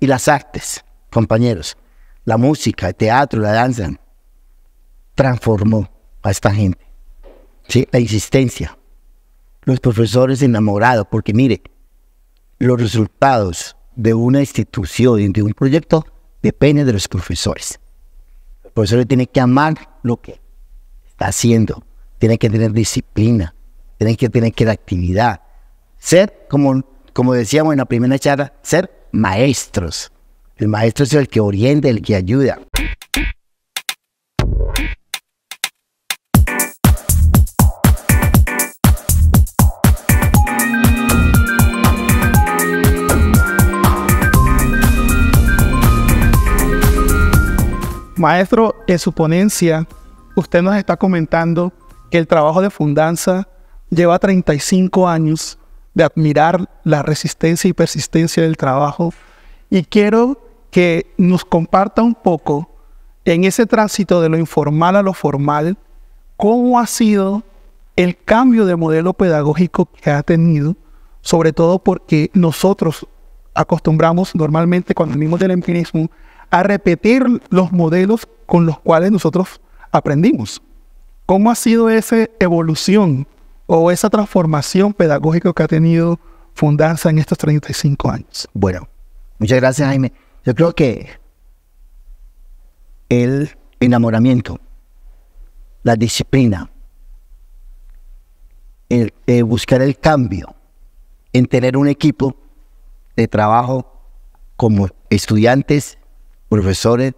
y las artes, compañeros, la música, el teatro, la danza, transformó a esta gente. ¿sí? La existencia. Los profesores enamorados, porque mire, los resultados de una institución, de un proyecto, dependen de los profesores. El profesor tiene que amar lo que está haciendo, tiene que tener disciplina, tienen que tener creatividad, ser, como, como decíamos en la primera charla, ser maestros. El maestro es el que orienta, el que ayuda. Maestro, en su ponencia, usted nos está comentando que el trabajo de Fundanza lleva 35 años de admirar la resistencia y persistencia del trabajo. Y quiero que nos comparta un poco en ese tránsito de lo informal a lo formal, cómo ha sido el cambio de modelo pedagógico que ha tenido, sobre todo porque nosotros acostumbramos normalmente cuando venimos del empirismo a repetir los modelos con los cuales nosotros aprendimos. ¿Cómo ha sido esa evolución o esa transformación pedagógica que ha tenido Fundanza en estos 35 años? Bueno, muchas gracias Jaime. Yo creo que el enamoramiento, la disciplina, el, eh, buscar el cambio, en tener un equipo de trabajo como estudiantes, profesores,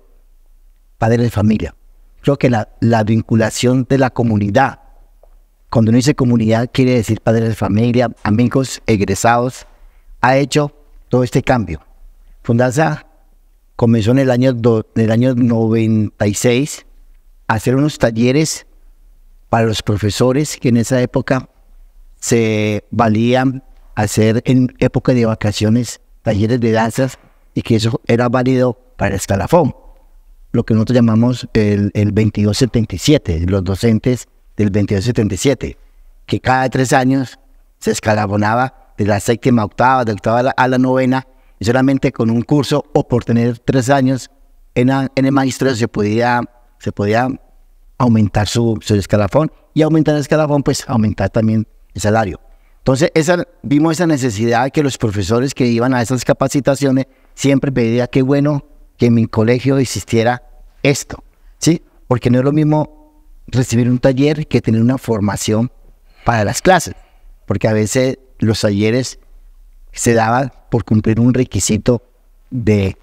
padres de familia. Creo que la vinculación de la comunidad cuando uno dice comunidad, quiere decir padres de familia, amigos, egresados. Ha hecho todo este cambio. Fundanza comenzó en el año, año 96 a hacer unos talleres para los profesores que en esa época se valían hacer en época de vacaciones talleres de danzas y que eso era válido para Escalafón, lo que nosotros llamamos el, el 2277. Los docentes el 2277, que cada tres años se escalabonaba de la séptima, octava, de octava a la, novena, y solamente con un curso o por tener tres años en, el maestro se podía, se podía aumentar su, escalafón, y aumentar el escalafón, pues aumentar también el salario. Entonces, vimos esa necesidad que los profesores que iban a esas capacitaciones siempre pedían, que bueno que en mi colegio existiera esto, ¿sí? Porque no es lo mismo recibir un taller que tener una formación para las clases, porque a veces los talleres se daban por cumplir un requisito de,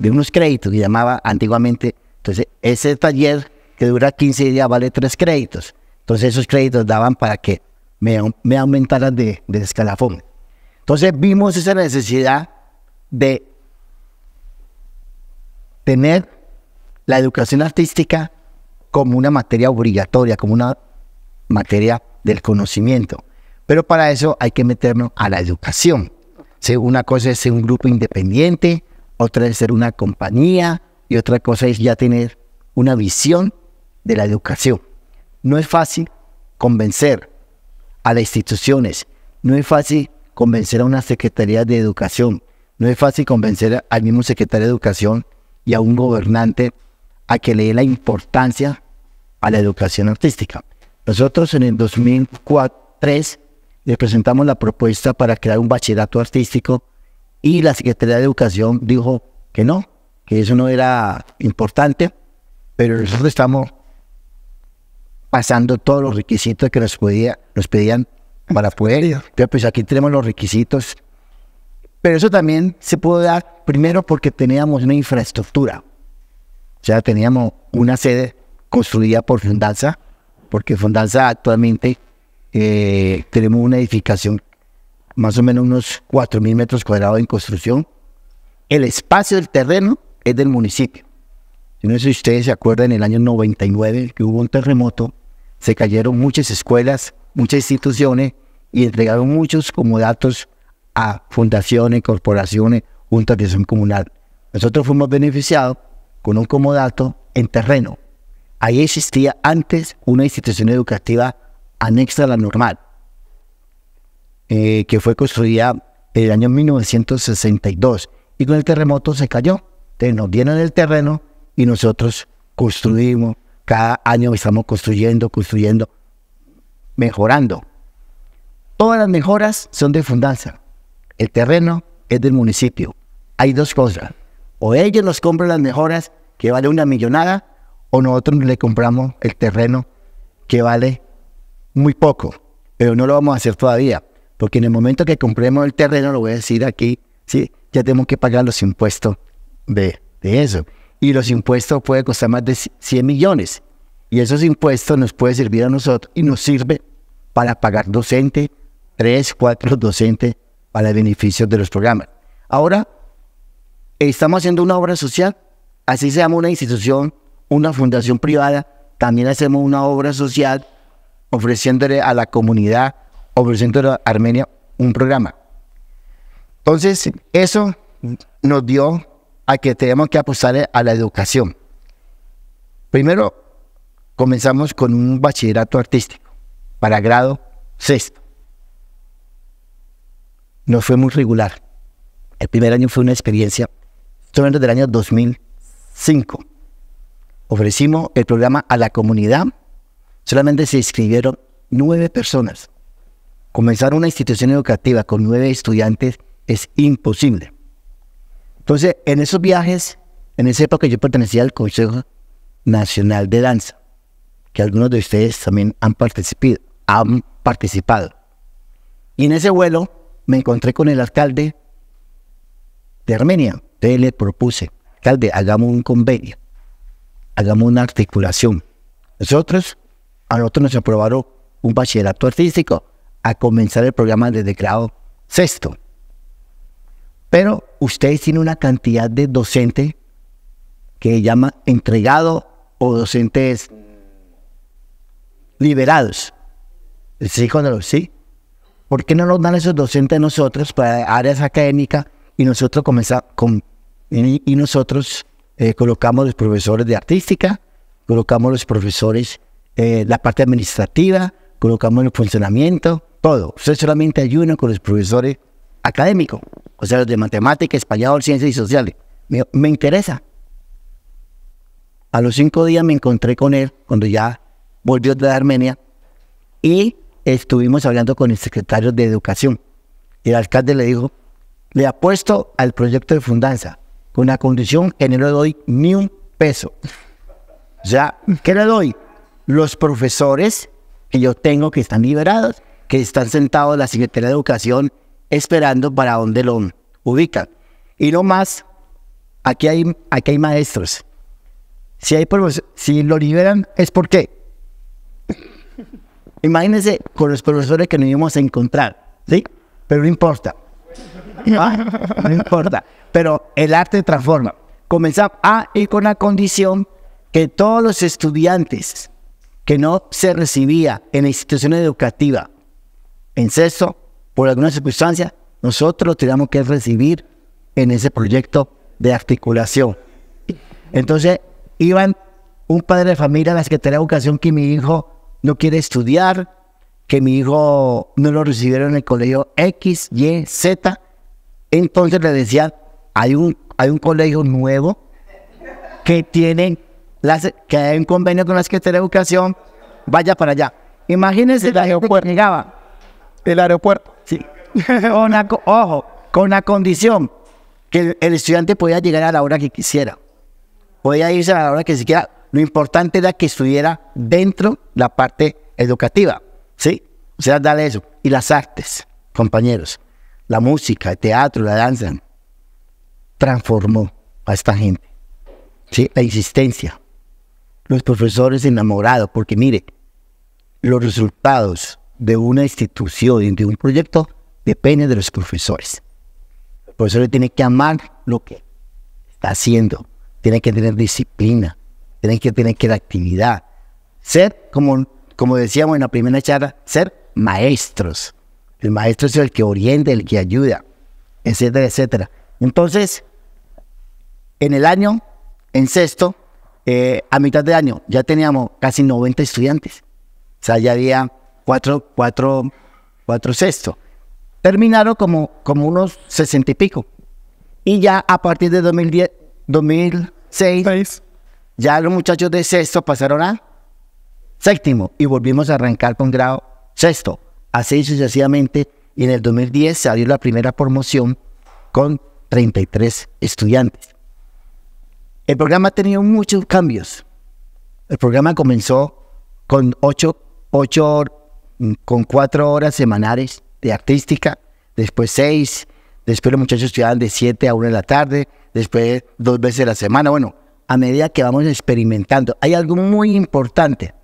unos créditos que llamaba antiguamente. Entonces, ese taller que dura 15 días vale 3 créditos. Entonces, esos créditos daban para que me, me aumentaran de, de escalafón. Entonces, vimos esa necesidad de tener la educación artística como una materia obligatoria, como una materia del conocimiento. Pero para eso hay que meternos a la educación. Una cosa es ser un grupo independiente, otra es ser una compañía y otra cosa es ya tener una visión de la educación. No es fácil convencer a las instituciones, no es fácil convencer a una Secretaría de Educación, no es fácil convencer al mismo secretario de Educación y a un gobernante a que le dé la importancia a la educación artística. Nosotros en el 2003 le presentamos la propuesta para crear un bachillerato artístico y la Secretaría de Educación dijo que no, que eso no era importante, pero nosotros estamos pasando todos los requisitos que nos, podía, nos pedían para poder Pues aquí tenemos los requisitos. Pero eso también se pudo dar primero porque teníamos una infraestructura. O sea, teníamos una sede construida por Fundanza, porque Fundanza actualmente eh, tenemos una edificación más o menos unos 4.000 metros cuadrados en construcción. El espacio del terreno es del municipio. Yo no sé si ustedes se acuerdan, en el año 99 que hubo un terremoto, se cayeron muchas escuelas, muchas instituciones y entregaron muchos comodatos a fundaciones, corporaciones, juntas de comunal. Nosotros fuimos beneficiados con un comodato en terreno Ahí existía antes una institución educativa anexa a la normal, eh, que fue construida en el año 1962 y con el terremoto se cayó. Entonces nos dieron el terreno y nosotros construimos, cada año estamos construyendo, construyendo, mejorando. Todas las mejoras son de fundanza. El terreno es del municipio. Hay dos cosas. O ellos nos compran las mejoras, que vale una millonada, o nosotros le compramos el terreno que vale muy poco, pero no lo vamos a hacer todavía, porque en el momento que compremos el terreno, lo voy a decir aquí, ¿sí? ya tenemos que pagar los impuestos de, de eso. Y los impuestos pueden costar más de 100 millones. Y esos impuestos nos pueden servir a nosotros y nos sirve para pagar docentes, tres, cuatro docentes para beneficios de los programas. Ahora, estamos haciendo una obra social, así se llama una institución una fundación privada, también hacemos una obra social ofreciéndole a la comunidad, ofreciéndole a Armenia un programa. Entonces, eso nos dio a que tenemos que apostar a la educación. Primero, comenzamos con un bachillerato artístico para grado sexto. Nos fue muy regular. El primer año fue una experiencia, esto del año 2005 ofrecimos el programa a la comunidad, solamente se inscribieron nueve personas. Comenzar una institución educativa con nueve estudiantes es imposible. Entonces, en esos viajes, en esa época yo pertenecía al Consejo Nacional de Danza, que algunos de ustedes también han participado. Han participado. Y en ese vuelo me encontré con el alcalde de Armenia. le propuse, alcalde, hagamos un convenio hagamos una articulación. Nosotros, a nosotros nos aprobaron un bachillerato artístico a comenzar el programa desde grado sexto. Pero ustedes tienen una cantidad de docentes que se llama entregado o docentes liberados. Sí, cuando lo sí. ¿Por qué no nos dan esos docentes a nosotros para áreas académicas y nosotros comenzamos con, y nosotros eh, colocamos los profesores de artística, colocamos los profesores, de eh, la parte administrativa, colocamos el funcionamiento, todo. Usted solamente ayuda con los profesores académicos, o sea, los de matemáticas, español, ciencias y sociales. Me, me interesa. A los cinco días me encontré con él cuando ya volvió de Armenia y estuvimos hablando con el secretario de Educación. Y el alcalde le dijo, le apuesto al proyecto de Fundanza con una condición que no le doy ni un peso. ¿Ya? sea, ¿qué le doy? Los profesores que yo tengo que están liberados, que están sentados en la Secretaría de Educación esperando para dónde lo ubican. Y lo más, aquí hay, aquí hay maestros. Si, hay si lo liberan, es por qué? Imagínense con los profesores que nos íbamos a encontrar, ¿sí? Pero no importa. Ah, no importa. Pero el arte transforma. Comenzamos. a ah, ir con la condición que todos los estudiantes que no se recibía en la institución educativa en sexto, por alguna circunstancia, nosotros teníamos que recibir en ese proyecto de articulación. Entonces, iban un padre de familia a la Secretaría de Educación que mi hijo no quiere estudiar, que mi hijo no lo recibieron en el colegio X, Y, Z, entonces le decía, hay un, colegio nuevo que tiene, que hay un convenio con la Secretaría de Educación, vaya para allá. Imagínense el aeropuerto. llegaba. El aeropuerto. Sí. ojo, con una condición que el, estudiante podía llegar a la hora que quisiera. Podía irse a la hora que quisiera. Lo importante era que estuviera dentro la parte educativa. ¿Sí? O sea, dale eso. Y las artes, compañeros la música, el teatro, la danza, transformó a esta gente. La insistencia. Los profesores enamorados, porque mire, los resultados de una institución, de un proyecto, dependen de los profesores. Los profesores tienen que amar lo que está haciendo, tienen que tener disciplina, tienen que tener actividad, ser, como decíamos en la primera charla, ser maestros. El maestro es el que orienta, el que ayuda, etcétera, etcétera. Entonces, en el año, en sexto, eh, a mitad de año, ya teníamos casi 90 estudiantes. O sea, ya había cuatro, cuatro, cuatro sextos. Terminaron como, como unos 60 y pico. Y ya a partir de 2010, 2006, ya los muchachos de sexto pasaron a séptimo y volvimos a arrancar con grado sexto así sucesivamente. Y en el 2010 salió la primera promoción con 33 estudiantes. El programa ha tenido muchos cambios. El programa comenzó con 8, 8 mm, con 4 horas semanales de artística, después seis, después los muchachos estudiaban de 7 a 1 de la tarde, después dos veces a la semana. Bueno, a medida que vamos experimentando, hay algo muy importante,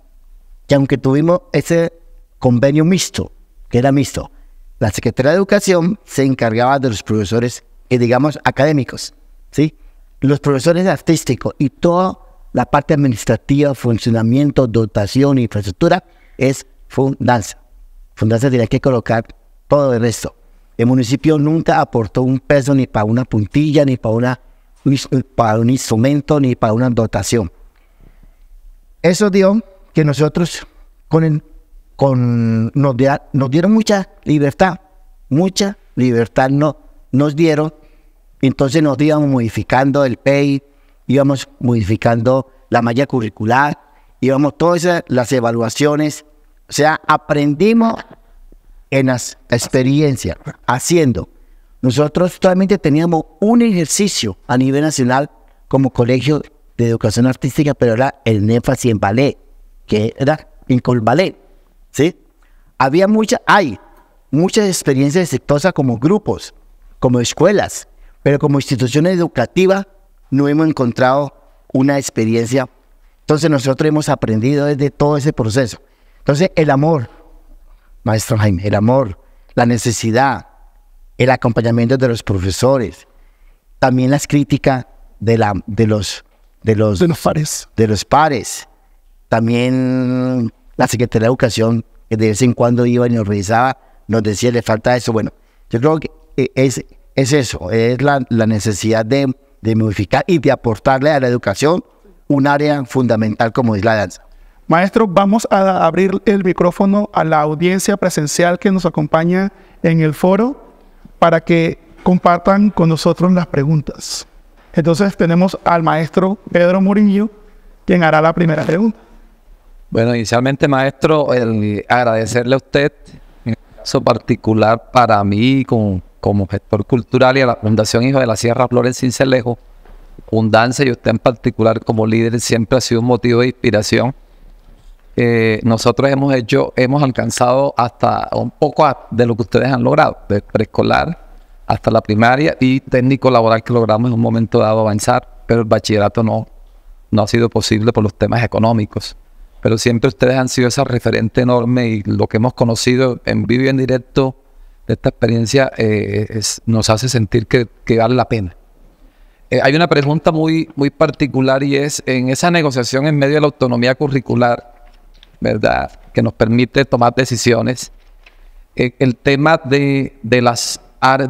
que aunque tuvimos ese convenio mixto, que era mixto. La Secretaría de Educación se encargaba de los profesores, eh, digamos, académicos, ¿sí? Los profesores artísticos y toda la parte administrativa, funcionamiento, dotación, infraestructura, es Fundanza. Fundanza tiene que colocar todo el resto. El municipio nunca aportó un peso ni para una puntilla, ni para, una, eh, para un instrumento, ni para una dotación. Eso dio que nosotros, con el con, nos, dieron mucha libertad, mucha libertad no, nos dieron. Entonces nos íbamos modificando el PEI, íbamos modificando la malla curricular, íbamos todas las evaluaciones. O sea, aprendimos en la experiencia, haciendo. Nosotros solamente teníamos un ejercicio a nivel nacional como colegio de educación artística, pero era el y en ballet, que era en ballet, ¿sí? Había mucha, hay muchas experiencias exitosas como grupos, como escuelas, pero como institución educativa no hemos encontrado una experiencia. Entonces nosotros hemos aprendido desde todo ese proceso. Entonces el amor, maestro Jaime, el amor, la necesidad, el acompañamiento de los profesores, también las críticas de, la, de, los, de, los, los pares. De los pares. También la Secretaría de Educación, que de vez en cuando iba y nos revisaba, nos decía, le falta eso. Bueno, yo creo que eh, es, es eso, es la, la necesidad de, de, modificar y de aportarle a la educación un área fundamental como es la danza. Maestro, vamos a abrir el micrófono a la audiencia presencial que nos acompaña en el foro para que compartan con nosotros las preguntas. Entonces tenemos al maestro Pedro Murillo, quien hará la primera pregunta. Bueno, inicialmente, maestro, el agradecerle a usted en este caso particular para mí como, gestor cultural y a la Fundación Hijo de la Sierra Flores Cincelejo, Fundanza y usted en particular como líder siempre ha sido un motivo de inspiración. Eh, nosotros hemos hecho, hemos alcanzado hasta un poco de lo que ustedes han logrado, de preescolar hasta la primaria y técnico laboral que logramos en un momento dado avanzar, pero el bachillerato no, no ha sido posible por los temas económicos pero siempre ustedes han sido esa referente enorme y lo que hemos conocido en vivo y en directo de esta experiencia eh, nos hace sentir que, vale la pena. Eh, hay una pregunta muy, muy particular y es en esa negociación en medio de la autonomía curricular, ¿verdad? Que nos permite tomar decisiones. Eh, el tema de, de, las,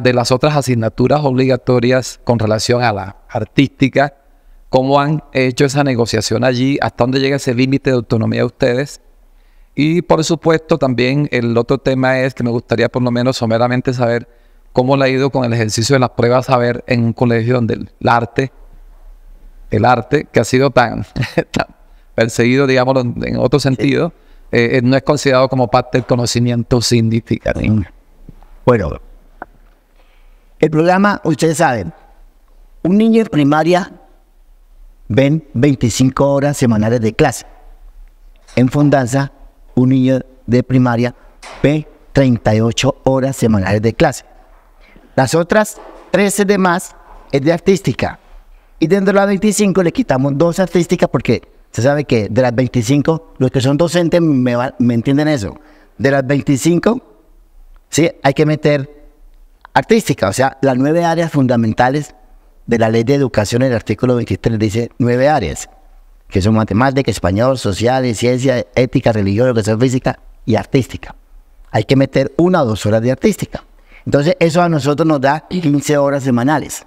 de las otras asignaturas obligatorias con relación a la artística cómo han hecho esa negociación allí, hasta dónde llega ese límite de autonomía de ustedes. Y por supuesto también el otro tema es que me gustaría por lo menos someramente saber cómo le ha ido con el ejercicio de las pruebas a ver en un colegio donde el, arte, el arte que ha sido tan, perseguido, digamos, en otro sentido, eh, eh, no es considerado como parte del conocimiento significativo. Bueno, el programa, ustedes saben, un niño en primaria ven 25 horas semanales de clase. En Fundanza, un niño de primaria ve 38 horas semanales de clase. Las otras 13 de más es de artística. Y dentro de las 25 le quitamos dos artísticas porque se sabe que de las 25, los que son docentes me, me entienden eso. De las 25, sí, hay que meter artística, o sea, las nueve áreas fundamentales de la ley de educación, el artículo 23 dice nueve áreas, que son matemáticas, español, sociales, ciencia, ética, religión, educación física y artística. Hay que meter una o dos horas de artística. Entonces, eso a nosotros nos da 15 horas semanales.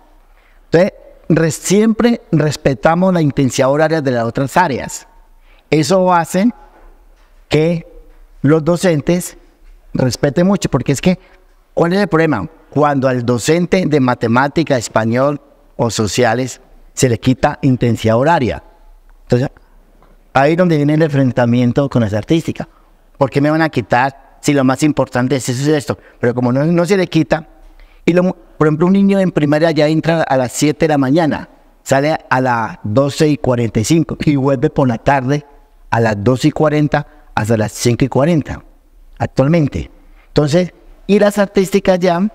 Entonces, siempre respetamos la intensidad horaria de las otras áreas. Eso hace que los docentes respeten mucho, porque es que, ¿cuál es el problema? Cuando al docente de matemática, español, o sociales, se le quita intensidad horaria. Entonces, ahí es donde viene el enfrentamiento con las artísticas. ¿Por qué me van a quitar si lo más importante es eso y esto? Pero como no, se le quita, y por ejemplo, un niño en primaria ya entra a las 7 de la mañana, sale a las 12 y 45 y vuelve por la tarde a las 12 y 40 hasta las 5 y 40 actualmente. Entonces, y las artísticas ya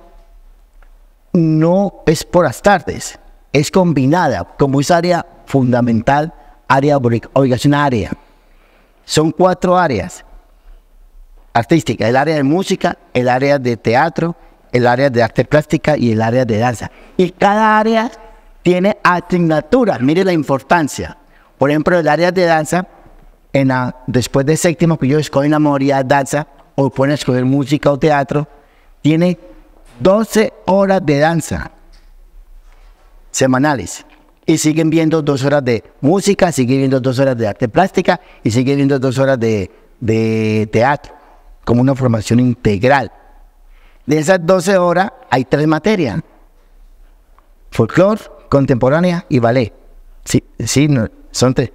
no es por las tardes, es combinada, como esa área fundamental, área obligacionaria. Son cuatro áreas artísticas, el área de música, el área de teatro, el área de arte plástica y el área de danza. Y cada área tiene asignaturas, mire la importancia. Por ejemplo, el área de danza, después de séptimo, que yo escogí la mayoría de danza, o pueden escoger música o teatro, tiene 12 horas de danza semanales. Y siguen viendo dos horas de música, siguen viendo dos horas de arte plástica y siguen viendo dos horas de, teatro, como una formación integral. De esas 12 horas hay tres materias, folclore, contemporánea y ballet. Sí, sí son tres.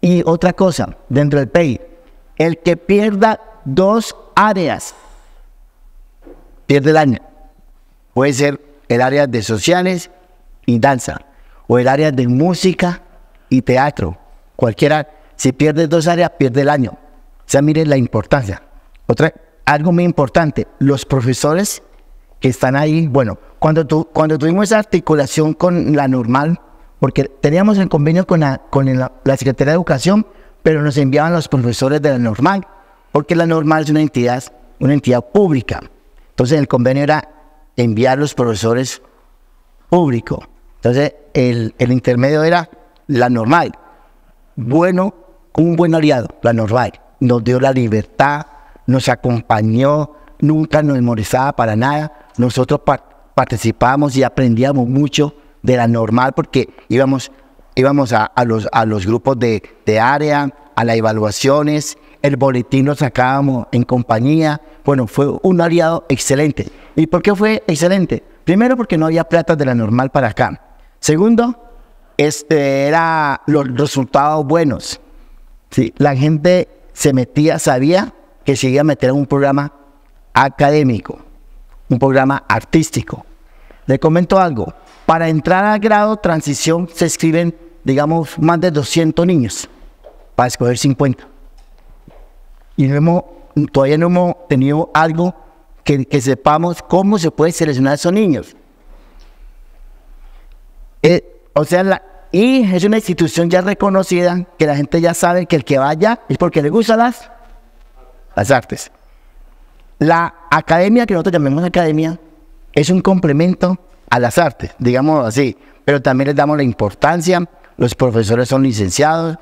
Y otra cosa, dentro del PEI, el que pierda dos áreas, pierde el año. Puede ser el área de sociales, y danza, o el área de música y teatro. Cualquiera, si pierde dos áreas, pierde el año. O sea, miren la importancia. Otra, algo muy importante, los profesores que están ahí, bueno, cuando, tú cuando tuvimos esa articulación con la normal, porque teníamos el convenio con, la, con Secretaría de Educación, pero nos enviaban los profesores de la normal, porque la normal es una entidad, una entidad pública. Entonces el convenio era enviar los profesores públicos. Entonces, el, intermedio era la normal. Bueno, un buen aliado, la normal. Nos dio la libertad, nos acompañó, nunca nos molestaba para nada. Nosotros participábamos y aprendíamos mucho de la normal porque íbamos, íbamos a, los, grupos de, de, área, a las evaluaciones, el boletín lo sacábamos en compañía. Bueno, fue un aliado excelente. ¿Y por qué fue excelente? Primero porque no había plata de la normal para acá. Segundo, este era los resultados buenos. La gente se metía, sabía que se iba a meter en un programa académico, un programa artístico. Le comento algo, para entrar al grado transición se escriben, digamos, más de 200 niños para escoger 50. Y no todavía no hemos tenido algo que, que sepamos cómo se puede seleccionar a esos niños. Eh, o sea, y es una institución ya reconocida que la gente ya sabe que el que vaya es porque le gustan las, las artes. La academia, que nosotros llamemos academia, es un complemento a las artes, digamos así, pero también les damos la importancia, los profesores son licenciados,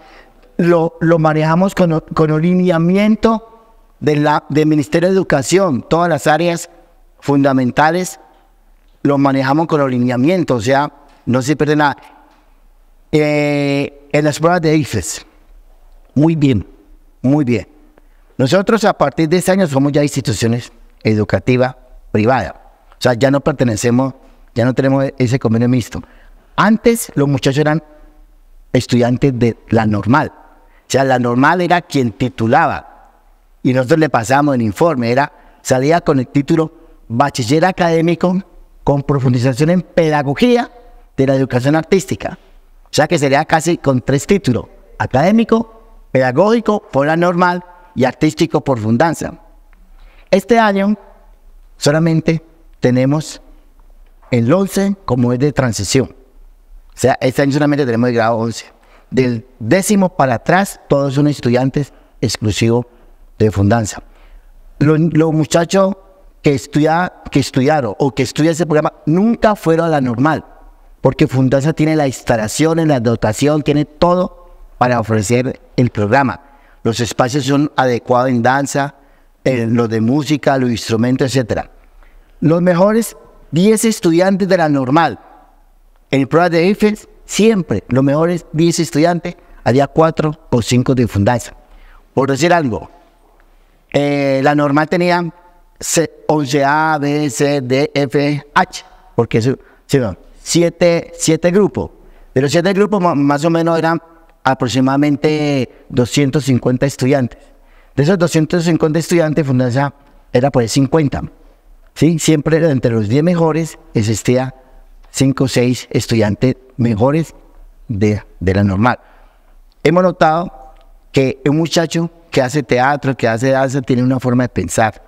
lo, lo manejamos con, alineamiento del Ministerio de Educación, todas las áreas fundamentales, lo manejamos con alineamiento, o sea, no se pierde nada. Eh, en las pruebas de IFES, muy bien, muy bien. Nosotros a partir de ese año somos ya instituciones educativas privadas. O sea, ya no pertenecemos, ya no tenemos ese convenio mixto. Antes los muchachos eran estudiantes de la normal. O sea, la normal era quien titulaba. Y nosotros le pasábamos el informe, era salía con el título bachiller académico con profundización en pedagogía de la educación artística. O sea que sería casi con tres títulos, académico, pedagógico por la normal y artístico por fundanza. Este año solamente tenemos el 11 como es de transición. O sea, este año solamente tenemos el grado 11. Del décimo para atrás, todos son estudiantes exclusivos de fundanza. Los, muchachos que, que estudiaron o que estudian ese programa nunca fueron a la normal porque Fundanza tiene la instalación, la dotación, tiene todo para ofrecer el programa. Los espacios son adecuados en danza, en lo de música, los instrumentos, etc. Los mejores 10 estudiantes de la normal. En el programa de IFES, siempre los mejores 10 estudiantes, había 4 o 5 de Fundanza. Por decir algo, eh, la normal tenía 11A, B, C, D, F, H, porque eso, sí, siete, siete grupos. De los siete grupos, más o menos eran aproximadamente 250 estudiantes. De esos 250 estudiantes, Fundación era pues 50. ¿sí? Siempre entre los 10 mejores existía 5 o 6 estudiantes mejores de, de la normal. Hemos notado que un muchacho que hace teatro, que hace danza, tiene una forma de pensar,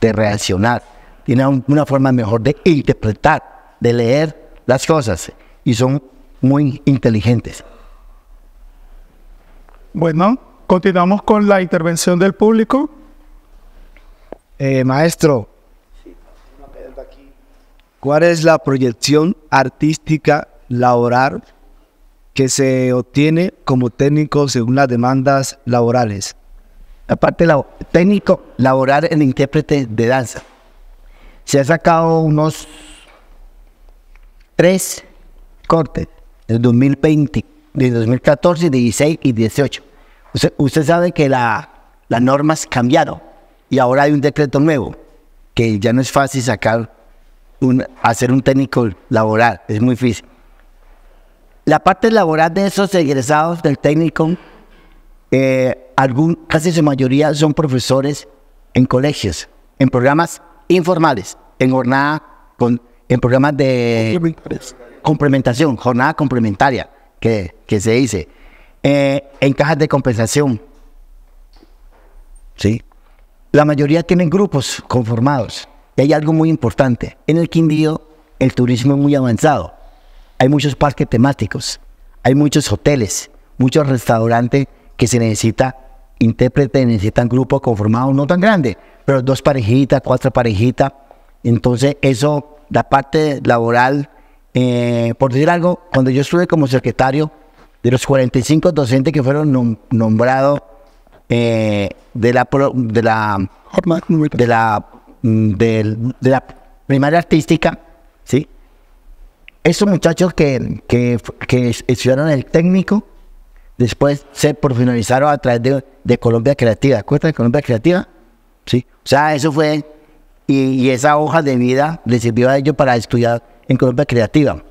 de reaccionar, tiene una forma mejor de interpretar, de leer las cosas y son muy inteligentes. Bueno, continuamos con la intervención del público. Eh, maestro, ¿cuál es la proyección artística laboral que se obtiene como técnico según las demandas laborales? aparte la, técnico laboral en intérprete de danza. Se ha sacado unos tres cortes del 2020, de 2014, 16 y 18. Usted, sabe que la, las normas cambiaron y ahora hay un decreto nuevo, que ya no es fácil sacar, un, hacer un técnico laboral, es muy difícil. La parte laboral de esos egresados del técnico, eh, algún, casi su mayoría son profesores en colegios, en programas informales, en jornada con, en programas de complementación, jornada complementaria, que, que se dice, eh, en cajas de compensación. ¿Sí? La mayoría tienen grupos conformados. Y hay algo muy importante. En el Quindío, el turismo es muy avanzado. Hay muchos parques temáticos, hay muchos hoteles, muchos restaurantes que se necesita intérprete, necesitan grupos conformados, no tan grande, pero dos parejitas, cuatro parejitas. Entonces, eso la parte laboral, eh, por decir algo, cuando yo estuve como secretario, de los 45 docentes que fueron nombrados eh, de la de la de la mm, de, la primaria artística, sí, esos muchachos que, que, que estudiaron el técnico, después se profesionalizaron a través de, Colombia Creativa. ¿cuenta de Colombia Creativa? Sí. O sea, eso fue y, esa hoja de vida le sirvió a ellos para estudiar en Colombia Creativa.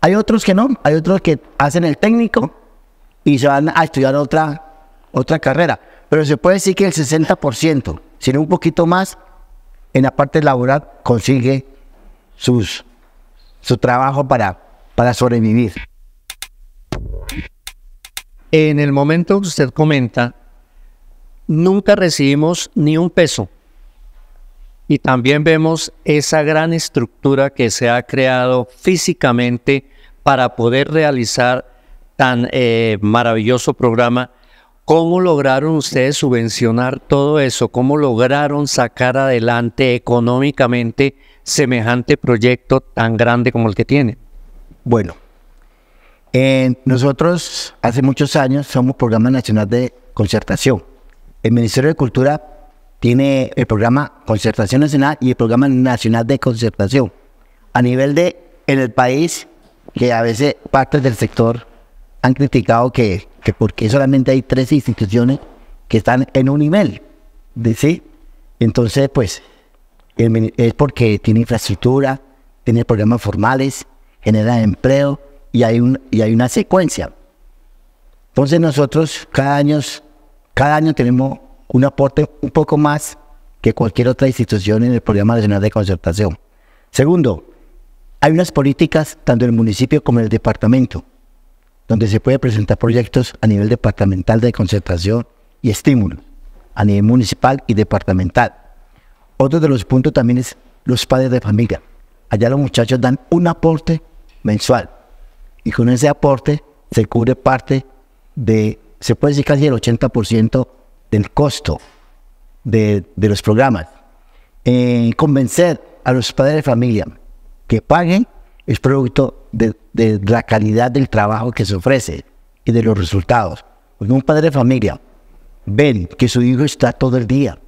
Hay otros que no, hay otros que hacen el técnico y se van a estudiar otra, otra carrera. Pero se puede decir que el 60%, si no un poquito más, en la parte laboral consigue sus, su trabajo para, para sobrevivir. En el momento que usted comenta, nunca recibimos ni un peso y también vemos esa gran estructura que se ha creado físicamente para poder realizar tan eh, maravilloso programa. ¿Cómo lograron ustedes subvencionar todo eso? ¿Cómo lograron sacar adelante económicamente semejante proyecto tan grande como el que tiene? Bueno, eh, nosotros hace muchos años somos Programa Nacional de Concertación. El Ministerio de Cultura tiene el programa Concertación Nacional y el programa Nacional de Concertación. A nivel de en el país, que a veces partes del sector han criticado que, porque solamente hay tres instituciones que están en un nivel. ¿sí? Entonces, pues, es porque tiene infraestructura, tiene programas formales, genera empleo y hay, un, y hay una secuencia. Entonces nosotros cada año, cada año tenemos un aporte un poco más que cualquier otra institución en el Programa Nacional de Concertación. Segundo, hay unas políticas tanto en el municipio como en el departamento, donde se puede presentar proyectos a nivel departamental de concertación y estímulo, a nivel municipal y departamental. Otro de los puntos también es los padres de familia. Allá los muchachos dan un aporte mensual y con ese aporte se cubre parte de, se puede decir casi el 80% del costo de, los programas. Eh, convencer a los padres de familia que paguen es producto de, la calidad del trabajo que se ofrece y de los resultados. un padre de familia ve que su hijo está todo el día,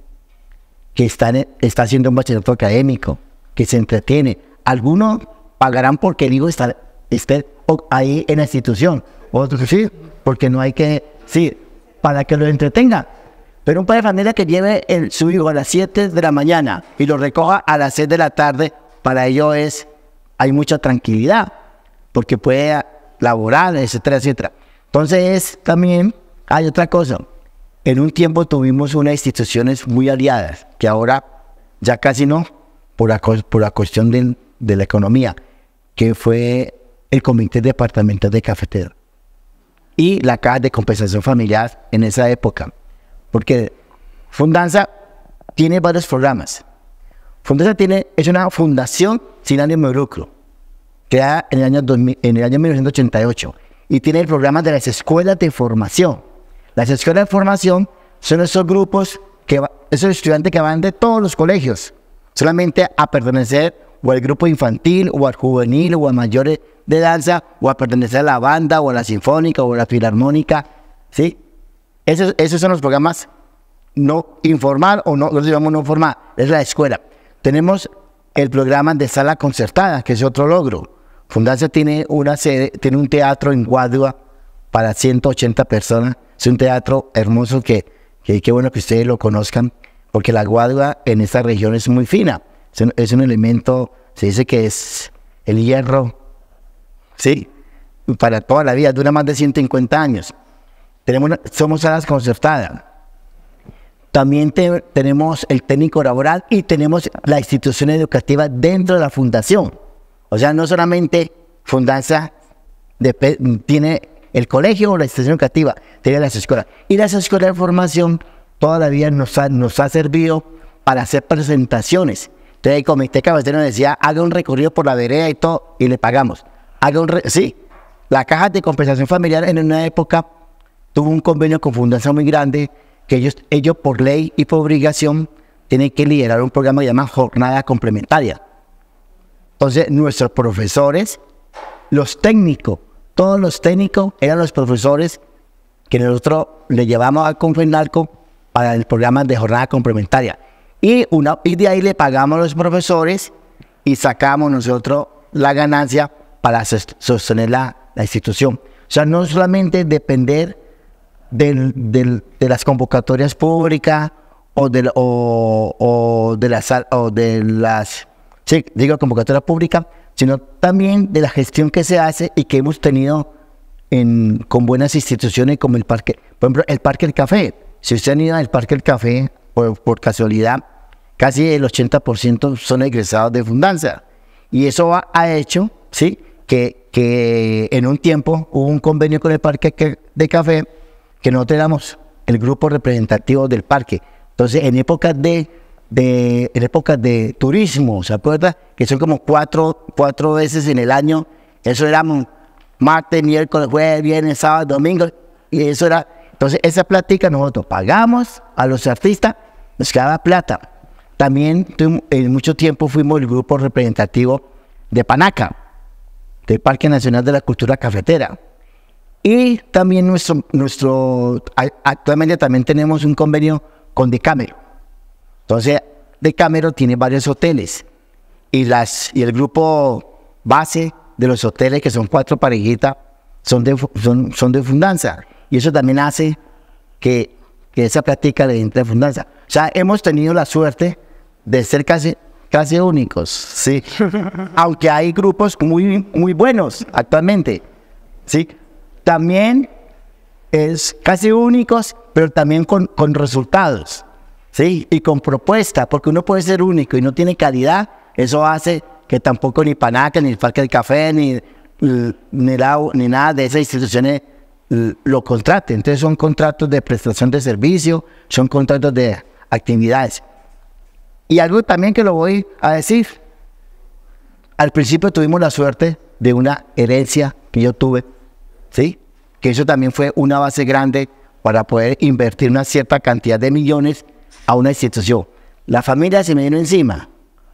que está, está haciendo un bachillerato académico, que se entretiene, algunos pagarán porque el hijo está, esté ahí en la institución, otros sí, porque no hay que, sí, para que lo entretenga. Pero un padre de familia que lleve el, su a las 7 de la mañana y lo recoja a las 6 de la tarde, para ello es, hay mucha tranquilidad, porque puede laborar, etcétera, etcétera. Entonces, también hay otra cosa. En un tiempo tuvimos unas instituciones muy aliadas, que ahora ya casi no, por la, por cuestión de, de la economía, que fue el Comité Departamental de Cafetero y la Caja de Compensación Familiar en esa época porque Fundanza tiene varios programas. Fundanza tiene, es una fundación sin ánimo de lucro, creada en el año, 2000, en el año 1988, y tiene el programa de las escuelas de formación. Las escuelas de formación son esos grupos, que esos estudiantes que van de todos los colegios, solamente a pertenecer o al grupo infantil, o al juvenil, o a mayores de danza, o a pertenecer a la banda, o a la sinfónica, o a la filarmónica, ¿sí? Esos, son los programas no informal o no, los llamamos no formal, es la escuela. Tenemos el programa de sala concertada, que es otro logro. Fundancia tiene una sede, tiene un teatro en Guadua para 180 personas. Es un teatro hermoso que, que qué bueno que ustedes lo conozcan, porque la Guadua en esta región es muy fina. Es un, es un elemento, se dice que es el hierro, sí, para toda la vida, dura más de 150 años. Tenemos somos salas concertadas. También tenemos el técnico laboral y tenemos la institución educativa dentro de la fundación. O sea, no solamente Fundanza tiene el colegio o la institución educativa, tiene las escuelas. Y las escuelas de formación todavía nos ha, nos ha servido para hacer presentaciones. Entonces el comité cabecero decía, haga un recorrido por la vereda y todo, y le pagamos. Haga un sí, la caja de compensación familiar en una época tuvo un convenio con fundación muy grande que ellos, ellos por ley y por obligación tienen que liderar un programa llamado jornada complementaria. Entonces, nuestros profesores, los técnicos, todos los técnicos eran los profesores que nosotros le llevamos al Confenalco para el programa de jornada complementaria. Y, una, y de ahí le pagamos a los profesores y sacamos nosotros la ganancia para sostener la, la institución. O sea, no solamente depender de las convocatorias públicas o de, las, o de las sí, digo convocatorias públicas, sino también de la gestión que se hace y que hemos tenido con buenas instituciones como el parque, por ejemplo, el Parque del Café. Si usted han ido al Parque del Café, por, casualidad, casi el 80% son egresados de Fundanza. Y eso ha, hecho, ¿sí? Que, que en un tiempo hubo un convenio con el Parque de Café que nosotros éramos el grupo representativo del parque. Entonces, en épocas de, épocas de turismo, ¿se acuerda? Que son como cuatro, cuatro veces en el año. Eso éramos martes, miércoles, jueves, viernes, sábado, domingo. Y eso era. Entonces, esa plática nosotros pagamos a los artistas, nos quedaba plata. También en mucho tiempo fuimos el grupo representativo de Panaca, del Parque Nacional de la Cultura Cafetera. Y también nuestro, nuestro actualmente también tenemos un convenio con Decamero. Entonces, Decamero tiene varios hoteles y, las, y el grupo base de los hoteles, que son cuatro parejitas, son de, son, de fundanza. Y eso también hace que, que esa práctica le entre fundanza. O sea, hemos tenido la suerte de ser casi, casi únicos, sí. Aunque hay grupos muy, muy buenos actualmente, sí también es casi únicos, pero también con, resultados, ¿sí? Y con propuesta, porque uno puede ser único y no tiene calidad, eso hace que tampoco ni Panaca, ni el Parque del Café, ni, ni, ni nada de esas instituciones eh, lo contrate Entonces son contratos de prestación de servicio, son contratos de actividades. Y algo también que lo voy a decir, al principio tuvimos la suerte de una herencia que yo tuve ¿sí? Que eso también fue una base grande para poder invertir una cierta cantidad de millones a una institución. La familia se me vino encima,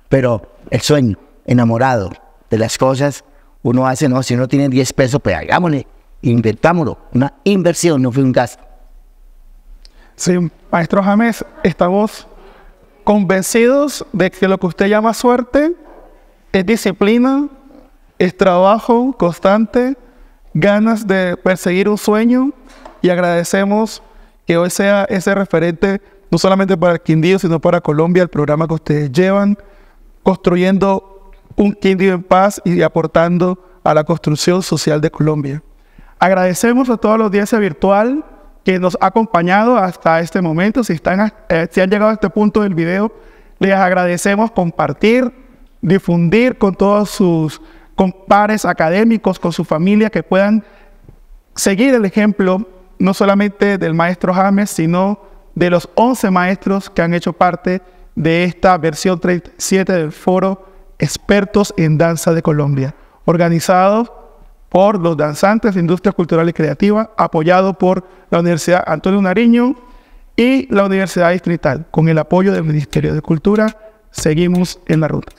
pero el sueño, enamorado de las cosas, uno hace, no, si uno tiene 10 pesos, pues hagámosle, inventámoslo. Una inversión, no fue un gasto. Sí, maestro James, estamos convencidos de que lo que usted llama suerte es disciplina, es trabajo constante, ganas de perseguir un sueño y agradecemos que hoy sea ese referente no solamente para el Quindío, sino para Colombia, el programa que ustedes llevan, construyendo un Quindío en paz y aportando a la construcción social de Colombia. Agradecemos a todos los audiencia virtual que nos ha acompañado hasta este momento. Si, están, eh, han llegado a este punto del video, les agradecemos compartir, difundir con todos sus con pares académicos, con su familia, que puedan seguir el ejemplo no solamente del maestro James, sino de los 11 maestros que han hecho parte de esta versión 37 del foro Expertos en Danza de Colombia, organizado por los danzantes de Industria Cultural y Creativa, apoyado por la Universidad Antonio Nariño y la Universidad Distrital. Con el apoyo del Ministerio de Cultura, seguimos en la ruta.